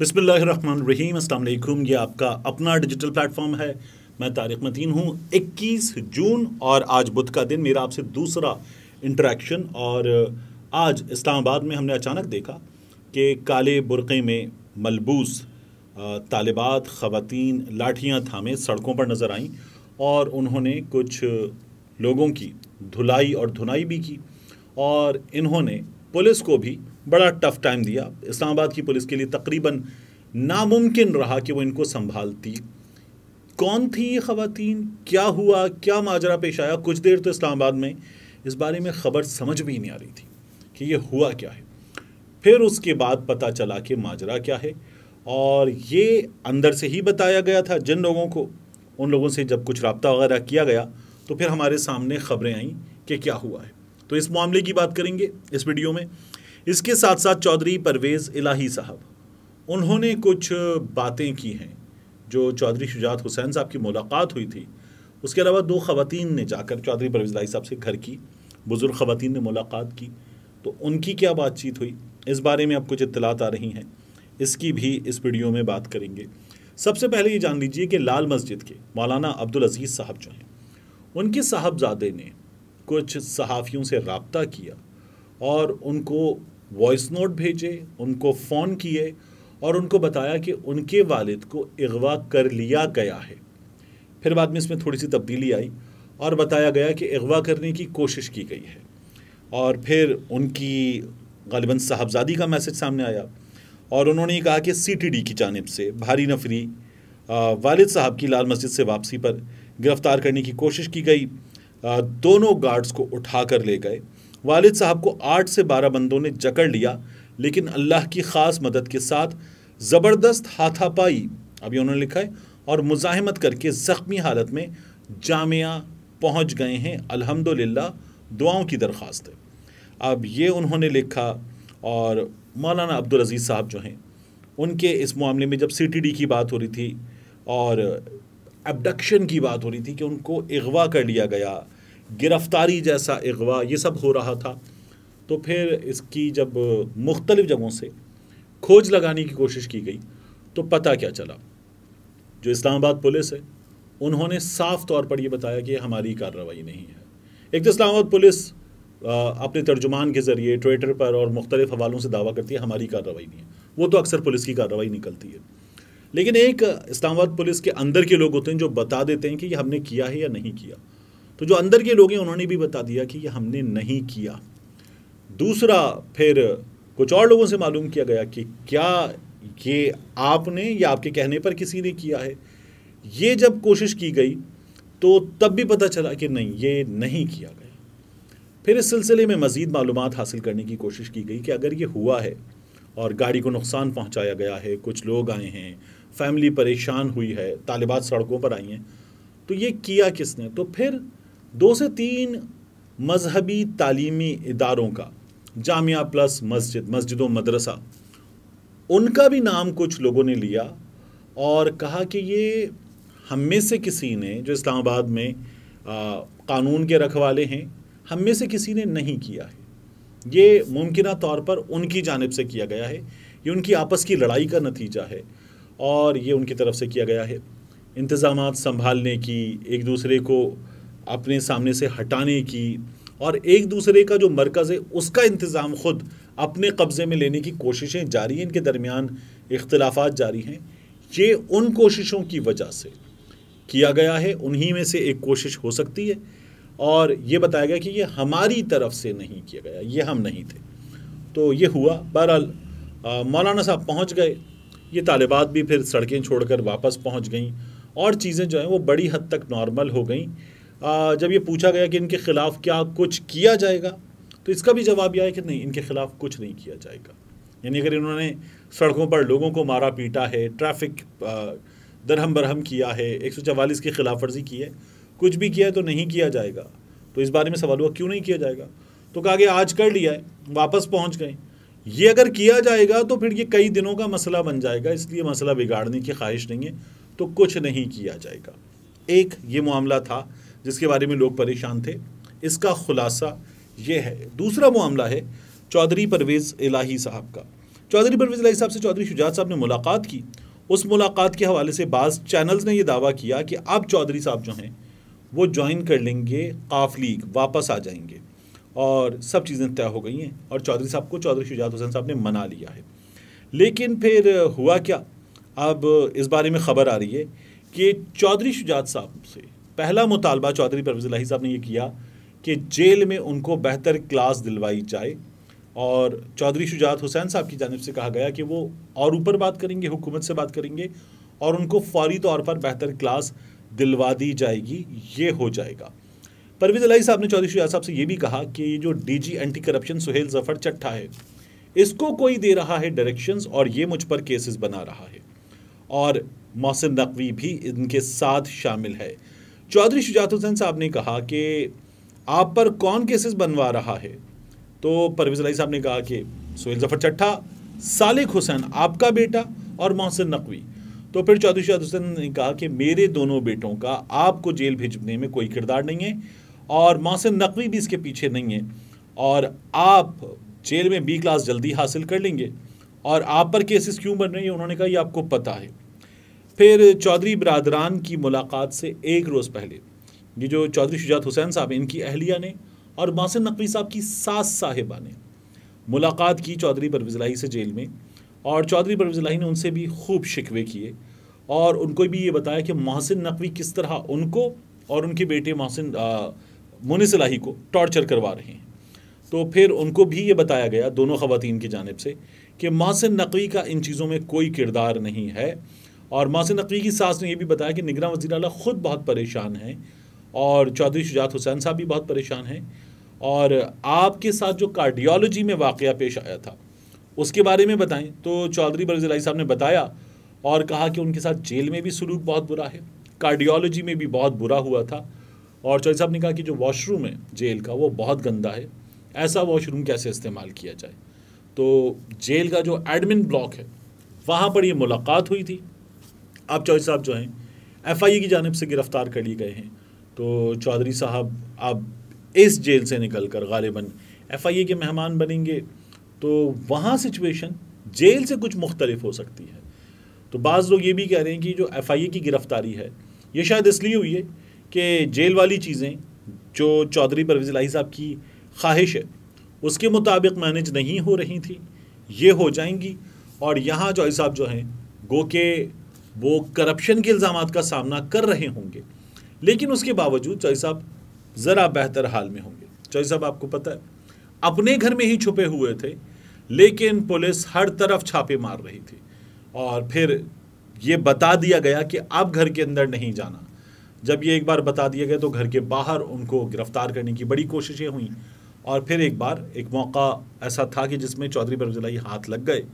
रहीम अल्लाम ये आपका अपना डिजिटल प्लेटफॉर्म है मैं तारिक मदीन हूँ 21 जून और आज बुध का दिन मेरा आपसे दूसरा इंटरेक्शन और आज इस्लामाबाद में हमने अचानक देखा कि काले बुरक़े में मलबूस तालिबात ख़वान लाठियाँ थामे सड़कों पर नज़र आईं और उन्होंने कुछ लोगों की धुलाई और धुनाई भी की और इन्होंने पुलिस को भी बड़ा टफ टाइम दिया इस्लामाबाद की पुलिस के लिए तकरीबन नामुमकिन रहा कि वो इनको संभालती कौन थी ये खातन क्या हुआ क्या माजरा पेश आया कुछ देर तो इस्लामाबाद में इस बारे में ख़बर समझ भी नहीं आ रही थी कि ये हुआ क्या है फिर उसके बाद पता चला कि माजरा क्या है और ये अंदर से ही बताया गया था जिन लोगों को उन लोगों से जब कुछ रबता वगैरह किया गया तो फिर हमारे सामने ख़बरें आईं कि क्या हुआ है तो इस मामले की बात करेंगे इस वीडियो में इसके साथ साथ चौधरी परवेज़ इलाही साहब उन्होंने कुछ बातें की हैं जो चौधरी शुजात हुसैन साहब की मुलाकात हुई थी उसके अलावा दो खवतान ने जाकर चौधरी परवेज़ इलाही साहब से घर की बुज़ुर्ग खवतान ने मुलाकात की तो उनकी क्या बातचीत हुई इस बारे में अब कुछ इतलात आ रही हैं इसकी भी इस वीडियो में बात करेंगे सबसे पहले ये जान लीजिए कि लाल मस्जिद के मौलाना अब्दुल अजीज़ साहब जो हैं उनके साहबजादे ने कुछ सहाफ़ियों से रबता किया और उनको वॉइस नोट भेजे उनको फ़ोन किए और उनको बताया कि उनके वालिद को अगवा कर लिया गया है फिर बाद में इसमें थोड़ी सी तब्दीली आई और बताया गया कि अगवा करने की कोशिश की गई है और फिर उनकी गालिबा साहबजादी का मैसेज सामने आया और उन्होंने ये कहा कि सीटीडी की जानब से भारी नफरी वालिद साहब की लाल मस्जिद से वापसी पर गिरफ़्तार करने की कोशिश की गई दोनों गार्ड्स को उठा कर ले गए वालिद साहब को आठ से बारह बंदों ने जकड़ लिया लेकिन अल्लाह की ख़ास मदद के साथ ज़बरदस्त हाथापाई अभी उन्होंने लिखा है और मुजाहमत करके ज़ख्मी हालत में जामिया पहुंच गए हैं अल्हम्दुलिल्लाह दुआओं की दरख्वास्त अब ये उन्होंने लिखा और मौलाना अब्दुल अजीज़ साहब जो हैं उनके इस मामले में जब सीटीडी की बात हो रही थी और एबडक्शन की बात हो रही थी कि उनको अगवा कर लिया गया गिरफ्तारी जैसा अगवा ये सब हो रहा था तो फिर इसकी जब मुख्तलिफ़ जगहों से खोज लगाने की कोशिश की गई तो पता क्या चला जो इस्लामाबाद पुलिस है उन्होंने साफ तौर पर यह बताया कि हमारी कार्रवाई नहीं है एक तो इस्लामाबाद पुलिस अपने तर्जुमान के ज़रिए ट्विटर पर और मुख्तलिफ हवालों से दावा करती है हमारी कार्रवाई नहीं है वो तो अक्सर पुलिस की कार्रवाई निकलती है लेकिन एक इस्लामाबाद पुलिस के अंदर के लोग होते हैं जो बता देते हैं कि हमने किया है या नहीं किया तो जो अंदर के लोग हैं उन्होंने भी बता दिया कि ये हमने नहीं किया दूसरा फिर कुछ और लोगों से मालूम किया गया कि क्या ये आपने या आपके कहने पर किसी ने किया है ये जब कोशिश की गई तो तब भी पता चला कि नहीं ये नहीं किया गया फिर इस सिलसिले में मज़ीद मालूम हासिल करने की कोशिश की गई कि अगर ये हुआ है और गाड़ी को नुकसान पहुंचाया गया है कुछ लोग आए हैं फैमिली परेशान हुई है तालिबात सड़कों पर आई हैं तो ये किया किसने तो फिर दो से तीन मजहबी तालीमी इदारों का जामिया प्लस मस्जिद मस्जिद मदरसा उनका भी नाम कुछ लोगों ने लिया और कहा कि ये हम में से किसी ने जो इस्लामाबाद में आ, कानून के रखवाले हैं हम में से किसी ने नहीं किया है ये मुमकिन तौर पर उनकी जानब से किया गया है ये उनकी आपस की लड़ाई का नतीजा है और ये उनकी तरफ से किया गया है इंतज़ाम संभालने की एक दूसरे को अपने सामने से हटाने की और एक दूसरे का जो मरकज़ है उसका इंतज़ाम ख़ुद अपने कब्ज़े में लेने की कोशिशें जारी हैं इनके दरमियान इख्तलाफ जारी हैं ये उन कोशिशों की वजह से किया गया है उन्हीं में से एक कोशिश हो सकती है और ये बताया गया कि ये हमारी तरफ से नहीं किया गया ये हम नहीं थे तो ये हुआ बहरहाल मौलाना साहब पहुँच गए ये तालिबात भी फिर सड़कें छोड़कर वापस पहुँच गईं और चीज़ें जो हैं वो बड़ी हद तक नॉर्मल हो गईं जब ये पूछा गया कि इनके खिलाफ क्या कुछ किया जाएगा तो इसका भी जवाब यह है कि नहीं इनके खिलाफ कुछ नहीं किया जाएगा यानी अगर इन्होंने सड़कों पर लोगों को मारा पीटा है ट्रैफिक दरहम बरहम किया है एक सौ चवालीस की खिलाफ वर्जी की है कुछ भी किया है तो नहीं किया जाएगा तो इस बारे में सवाल हुआ क्यों नहीं किया जाएगा तो कहा गया आज कर लिया है वापस पहुंच गए ये अगर किया जाएगा तो फिर ये कई दिनों का मसला बन जाएगा इसलिए मसला बिगाड़ने की ख्वाहिश नहीं है तो कुछ नहीं किया जाएगा एक ये मामला था जिसके बारे में लोग परेशान थे इसका खुलासा ये है दूसरा मामला है चौधरी परवेज़ इलाही साहब का चौधरी परवेज़ इलाही साहब से चौधरी शुजात साहब ने मुलाकात की उस मुलाकात के हवाले से बाज़ चैनल्स ने यह दावा किया कि अब चौधरी साहब जो हैं वो ज्वाइन कर लेंगे काफ लीग वापस आ जाएंगे और सब चीज़ें तय हो गई हैं और चौधरी साहब को चौधरी शुजात हुसैन साहब ने मना लिया है लेकिन फिर हुआ क्या अब इस बारे में ख़बर आ रही है कि चौधरी शुजात साहब से पहला मुतालबा चौधरी परवेज लाही साहब ने यह किया कि जेल में उनको बेहतर क्लास दिलवाई जाए और चौधरी शुजात हुसैन साहब की जानब से कहा गया कि वो और ऊपर बात करेंगे हुकूमत से बात करेंगे और उनको फौरी तौर पर बेहतर क्लास दिलवा दी जाएगी ये हो जाएगा परवेज लाही साहब ने चौधरी शुजात साहब से ये भी कहा कि ये जो जी एंटी करप्शन सुहेल जफर चट्ठा है इसको कोई दे रहा है डायरेक्शंस और ये मुझ पर केसेस बना रहा है और मोहसिन नकवी भी इनके साथ शामिल है चौधरी शुजात हुसैन साहब ने कहा कि आप पर कौन केसेस बनवा रहा है तो परवेज अली साहब ने कहा कि सोहेल जफर चट्ठा सालिक हुसैन आपका बेटा और मोहसिन नकवी तो फिर चौधरी शुजात हुसैन ने कहा कि मेरे दोनों बेटों का आपको जेल भेजने में कोई किरदार नहीं है और मोहसिन नकवी भी इसके पीछे नहीं है और आप जेल में बी क्लास जल्दी हासिल कर लेंगे और आप पर केसेस क्यों बन रहे हैं उन्होंने कहा ये आपको पता है फिर चौधरी बरदरान की मुलाकात से एक रोज़ पहले ये जो चौधरी शुजात हुसैन साहब इनकी अहलिया ने और मोहसिन नकवी साहब की सास साहिबा ने मुलाकात की चौधरी परवजलाही से जेल में और चौधरी परवजलाही ने उनसे भी खूब शिकवे किए और उनको भी ये बताया कि मोहसिन नकवी किस तरह उनको और उनके बेटे मोहसिन मुनिसलाही को टॉर्चर करवा रहे हैं तो फिर उनको भी ये बताया गया दोनों ख़वान की जानब से कि मोहसिन नकवी का इन चीज़ों में कोई किरदार नहीं है और मोहसिन नकवी की सास ने यह भी बताया कि निगरान वजी अल ख़ुद बहुत परेशान हैं और चौधरी शुजात हुसैन साहब भी बहुत परेशान हैं और आपके साथ जो कार्डियोलॉजी में वाक़ पेश आया था उसके बारे में बताएं तो चौधरी बरजलाई साहब ने बताया और कहा कि उनके साथ जेल में भी सलूक बहुत बुरा है कार्डियोलॉजी में भी बहुत बुरा हुआ था और चौधरी साहब ने कहा कि जो वॉशरूम है जेल का वो बहुत गंदा है ऐसा वॉशरूम कैसे इस्तेमाल किया जाए तो जेल का जो एडमिन ब्लॉक है वहाँ पर ये मुलाकात हुई थी आप चौधरी साहब जो हैं एफ आई ए की जानब से गिरफ़्तार कर लिए गए हैं तो चौधरी साहब आप इस जेल से निकल कर गालिबा एफ आई ए के मेहमान बनेंगे तो वहाँ सिचुएशन जेल से कुछ मुख्तलिफ हो सकती है तो बाज़ लोग ये भी कह रहे हैं कि जो एफ आई ए की गिरफ़्तारी है ये शायद इसलिए हुई है कि जेल वाली चीज़ें जो चौधरी परवेज़ लाही साहब की ख्वाहिश है उसके मुताबिक मैनेज नहीं हो रही थी ये हो जाएंगी और यहाँ चौधरी साहब जो हैं गो के वो करप्शन के इल्ज़ाम का सामना कर रहे होंगे लेकिन उसके बावजूद चौई साहब ज़रा बेहतर हाल में होंगे चौई साहब आपको पता है अपने घर में ही छुपे हुए थे लेकिन पुलिस हर तरफ छापे मार रही थी और फिर ये बता दिया गया कि अब घर के अंदर नहीं जाना जब ये एक बार बता दिया गया तो घर के बाहर उनको गिरफ्तार करने की बड़ी कोशिशें हुई और फिर एक बार एक मौका ऐसा था कि जिसमें चौधरी बरजलाई हाथ लग गए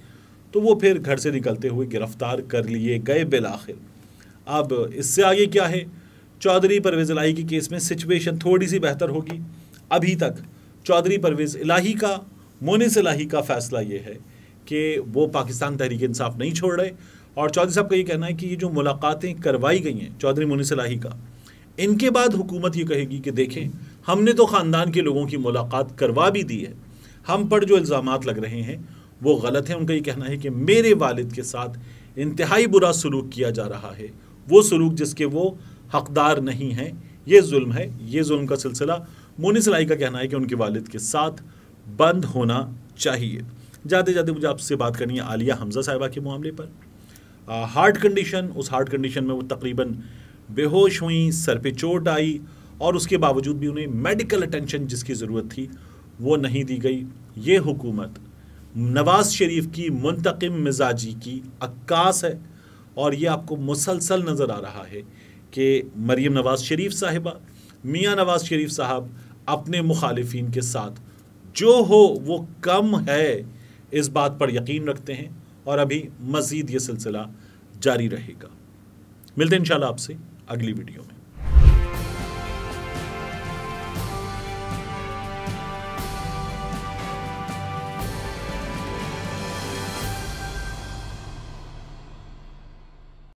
तो वो फिर घर से निकलते हुए गिरफ्तार कर लिए गए बिल आखिर अब इससे आगे क्या है चौधरी परवेज़ इलाही के केस में सिचुएशन थोड़ी सी बेहतर होगी अभी तक चौधरी परवेज़ इलाही का मोनिस इलाही का फ़ैसला ये है कि वो पाकिस्तान तहरीक इंसाफ नहीं छोड़ रहे और चौधरी साहब का ये कहना है कि ये जो मुलाकातें करवाई गई हैं चौधरी मोनिस इलाही का इनके बाद हुकूमत ये कहेगी कि देखें हमने तो ख़ानदान के लोगों की मुलाकात करवा भी दी है हम पर जो इल्ज़ाम लग रहे हैं वो गलत है उनका ये कहना है कि मेरे वालिद के साथ इंतहाई बुरा सलूक किया जा रहा है वो सलूक जिसके वो हकदार नहीं हैं ये जुल्म है ये जुल्म का सिलसिला मोनिस लाई का कहना है कि उनके वालिद के साथ बंद होना चाहिए जाते जाते मुझे आपसे बात करनी है आलिया हमजा साहिबा के मामले पर हार्ट कंडीशन उस हार्ट कंडीशन में वो तकरीबन बेहोश हुई सर पे चोट आई और उसके बावजूद भी उन्हें मेडिकल अटेंशन जिसकी ज़रूरत थी वो नहीं दी गई ये हुकूमत नवाज शरीफ की मुंतकम मिजाजी की अक्कास है और ये आपको मुसलसल नज़र आ रहा है कि मरीम नवाज शरीफ साहिबा मियाँ नवाज शरीफ साहब अपने मुखालफी के साथ जो हो वो कम है इस बात पर यकीन रखते हैं और अभी मज़ीद ये सिलसिला जारी रहेगा मिलते हैं इन आपसे अगली वीडियो में